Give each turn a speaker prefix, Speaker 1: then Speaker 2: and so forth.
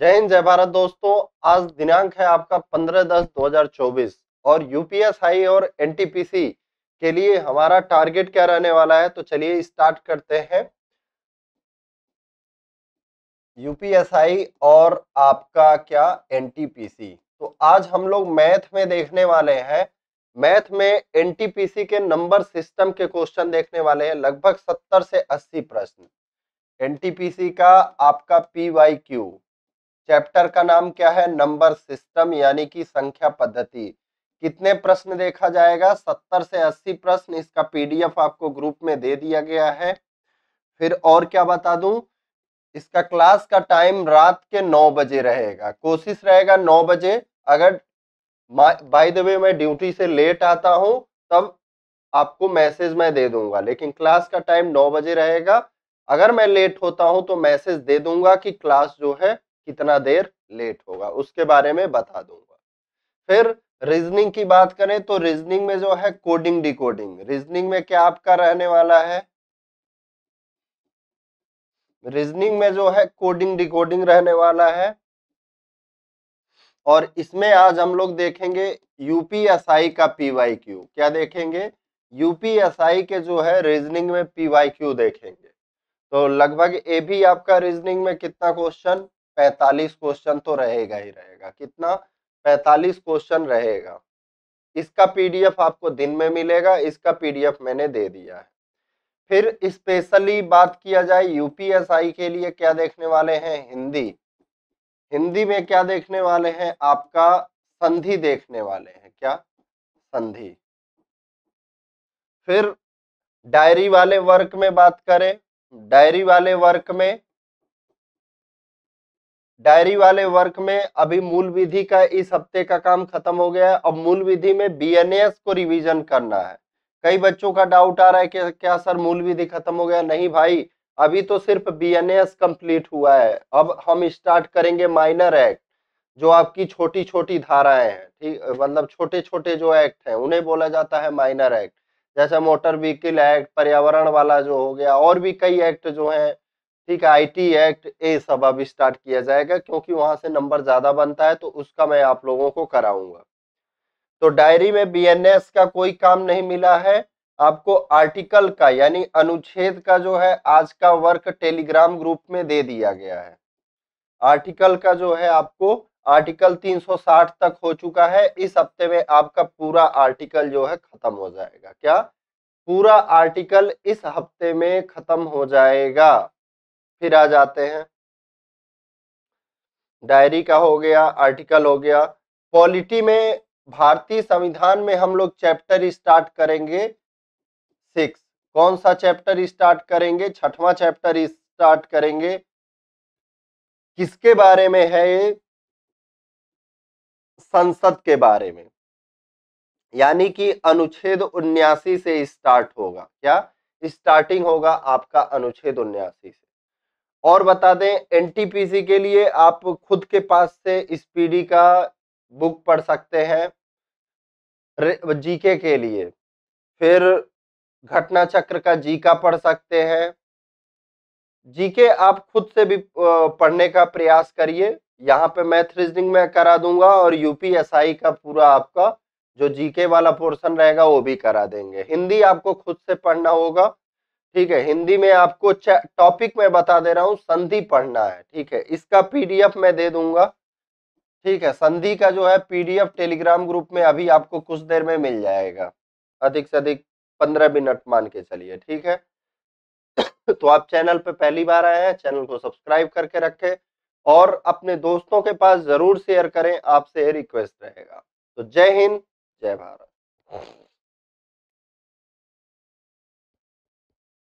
Speaker 1: जय हिंद जय भारत दोस्तों आज दिनांक है आपका 15 दस 2024 और यूपीएस और एनटीपीसी के लिए हमारा टारगेट क्या रहने वाला है तो चलिए स्टार्ट करते हैं यूपीएसआई और आपका क्या एनटीपीसी तो आज हम लोग मैथ में देखने वाले हैं मैथ में एनटीपीसी के नंबर सिस्टम के क्वेश्चन देखने वाले हैं लगभग 70 से 80 प्रश्न एनटीपीसी का आपका पीवाईक्यू चैप्टर का नाम क्या है नंबर सिस्टम यानी कि संख्या पद्धति कितने प्रश्न देखा जाएगा सत्तर से अस्सी प्रश्न इसका पीडीएफ आपको ग्रुप में दे दिया गया है फिर और क्या बता दूं इसका क्लास का टाइम रात के नौ बजे रहेगा कोशिश रहेगा नौ बजे अगर बाय द वे मैं ड्यूटी से लेट आता हूं तब आपको मैसेज मैं दे दूंगा लेकिन क्लास का टाइम नौ बजे रहेगा अगर मैं लेट होता हूं तो मैसेज दे दूंगा कि क्लास जो है कितना देर लेट होगा उसके बारे में बता दूंगा फिर रीजनिंग की बात करें तो रीजनिंग में जो है कोडिंग डिकोडिंग रीजनिंग में क्या आपका रहने वाला है रीजनिंग में जो है कोडिंग डिकोडिंग रहने वाला है और इसमें आज हम लोग देखेंगे यूपीएसआई का पीवाई क्यू क्या देखेंगे यूपीएसआई के जो है रीजनिंग में पीवाई क्यू देखेंगे तो लगभग ए भी आपका रीजनिंग में कितना क्वेश्चन पैतालीस क्वेश्चन तो रहेगा ही रहेगा कितना पैतालीस क्वेश्चन रहेगा इसका पीडीएफ आपको दिन में मिलेगा इसका पीडीएफ मैंने दे दिया है फिर स्पेशली बात किया जाए यूपीएसआई के लिए क्या देखने वाले हैं हिंदी हिंदी में क्या देखने वाले हैं आपका संधि देखने वाले हैं क्या संधि फिर डायरी वाले वर्क में बात करें डायरी वाले वर्क में डायरी वाले वर्क में अभी मूल विधि का इस हफ्ते का काम खत्म हो गया है अब मूल विधि में बीएनएस को रिवीजन करना है कई बच्चों का डाउट आ रहा है कि क्या सर मूल विधि खत्म हो गया नहीं भाई अभी तो सिर्फ बीएनएस कंप्लीट हुआ है अब हम स्टार्ट करेंगे माइनर एक्ट जो आपकी छोटी छोटी धाराएं हैं ठीक मतलब छोटे छोटे जो एक्ट हैं उन्हें बोला जाता है माइनर एक्ट जैसे मोटर व्हीकल एक्ट पर्यावरण वाला जो हो गया और भी कई एक्ट जो हैं ठीक है आईटी एक्ट ए सब अब स्टार्ट किया जाएगा क्योंकि वहां से नंबर ज़्यादा बनता है तो उसका मैं आप लोगों को कराऊंगा तो डायरी में बीएनएस का कोई काम नहीं मिला है आपको आर्टिकल का यानी अनुच्छेद का जो है आज का वर्क टेलीग्राम ग्रुप में दे दिया गया है आर्टिकल का जो है आपको आर्टिकल 360 तक हो चुका है इस हफ्ते में आपका पूरा आर्टिकल जो है खत्म हो जाएगा क्या पूरा आर्टिकल इस हफ्ते में खत्म हो जाएगा फिर आ जाते हैं डायरी का हो गया आर्टिकल हो गया पॉलिटी में भारतीय संविधान में हम लोग चैप्टर स्टार्ट करेंगे सिक्स कौन सा चैप्टर स्टार्ट करेंगे छठवां चैप्टर स्टार्ट करेंगे किसके बारे में है ये संसद के बारे में यानी कि अनुच्छेद उन्यासी से स्टार्ट होगा क्या स्टार्टिंग होगा आपका अनुच्छेद उन्यासी से और बता दें एनटीपीसी के लिए आप खुद के पास से स्पीडी का बुक पढ़ सकते हैं जीके के लिए फिर घटना चक्र का जी का पढ़ सकते हैं जीके आप खुद से भी पढ़ने का प्रयास करिए यहाँ पे मैथ रीजनिंग में करा दूंगा और यूपीएसआई का पूरा आपका जो जीके वाला पोर्शन रहेगा वो भी करा देंगे हिंदी आपको खुद से पढ़ना होगा ठीक है हिंदी में आपको टॉपिक में बता दे रहा हूँ संधि पढ़ना है ठीक है इसका पीडीएफ मैं दे दूंगा ठीक है संधि का जो है पीडीएफ टेलीग्राम ग्रुप में अभी आपको कुछ देर में मिल जाएगा अधिक से अधिक पंद्रह मिनट मान के चलिए ठीक है तो आप चैनल पर पहली बार आए हैं चैनल को सब्सक्राइब करके रखें और अपने दोस्तों के पास जरूर शेयर करें आपसे रिक्वेस्ट रहेगा तो जय हिंद जय भारत